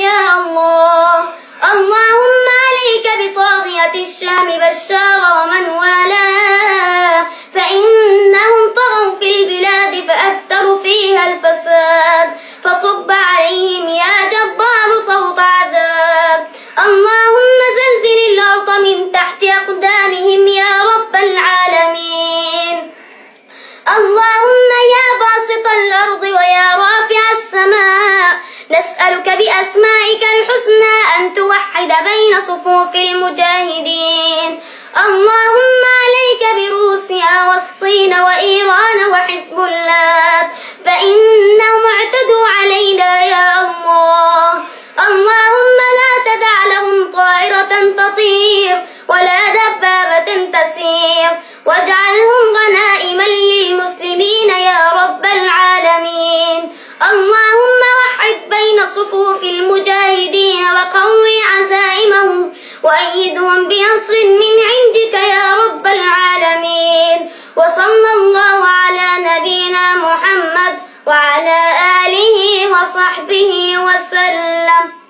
يا الله اللهم عليك بطاغية الشام بشار ومن والاه فإنهم طغوا في البلاد فأكثروا فيها الفساد فصب عليهم يا جبار صوت عذاب اللهم زلزل الأرض من تحت أقدامهم يا رب العالمين اللهم يا باسط الأرض و أسألك بأسمائك الحسنى أن توحد بين صفوف المجاهدين اللهم عليك بروسيا والصين وإيران وحزب الله فإن وقوي عزائمهم وأيدهم بنصر من عندك يا رب العالمين وصلى الله على نبينا محمد وعلى آله وصحبه وسلم